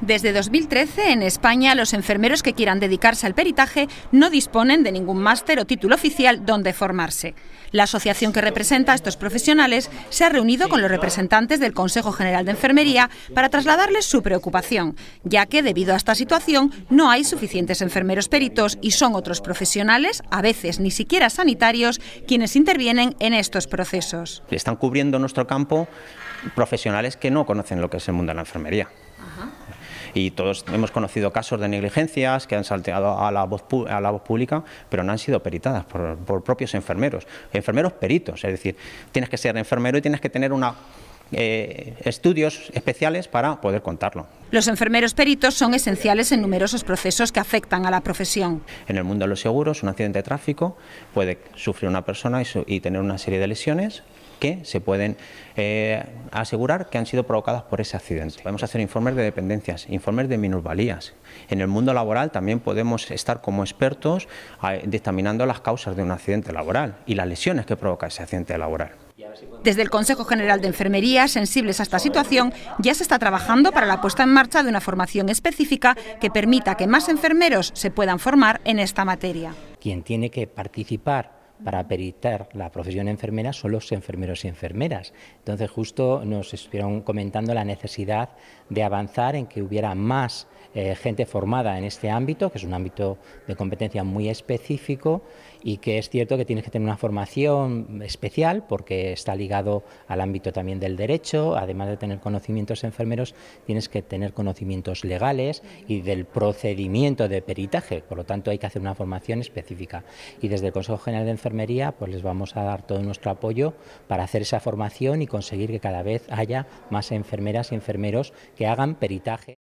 Desde 2013, en España, los enfermeros que quieran dedicarse al peritaje no disponen de ningún máster o título oficial donde formarse. La asociación que representa a estos profesionales se ha reunido con los representantes del Consejo General de Enfermería para trasladarles su preocupación, ya que debido a esta situación no hay suficientes enfermeros peritos y son otros profesionales, a veces ni siquiera sanitarios, quienes intervienen en estos procesos. Están cubriendo nuestro campo profesionales que no conocen lo que es el mundo de la enfermería. Y todos hemos conocido casos de negligencias que han salteado a la voz, a la voz pública, pero no han sido peritadas por propios enfermeros, enfermeros peritos, es decir, tienes que ser enfermero y tienes que tener una eh, estudios especiales para poder contarlo. Los enfermeros peritos son esenciales en numerosos procesos que afectan a la profesión. En el mundo de los seguros, un accidente de tráfico puede sufrir una persona y, tener una serie de lesiones que se pueden eh, asegurar que han sido provocadas por ese accidente. Podemos hacer informes de dependencias, informes de minusvalías. En el mundo laboral también podemos estar como expertos eh, dictaminando las causas de un accidente laboral y las lesiones que provoca ese accidente laboral. Desde el Consejo General de Enfermería, sensibles a esta situación, ya se está trabajando para la puesta en marcha de una formación específica que permita que más enfermeros se puedan formar en esta materia. Quien tiene que participar para peritar la profesión enfermera son los enfermeros y enfermeras. Entonces justo nos estuvieron comentando la necesidad de avanzar en que hubiera más eh, gente formada en este ámbito, que es un ámbito de competencia muy específico y que es cierto que tienes que tener una formación especial porque está ligado al ámbito también del derecho, además de tener conocimientos enfermeros, tienes que tener conocimientos legales y del procedimiento de peritaje, por lo tanto hay que hacer una formación específica. Y desde el Consejo General de Enfermería pues les vamos a dar todo nuestro apoyo para hacer esa formación y conseguir que cada vez haya más enfermeras y enfermeros que hagan peritaje.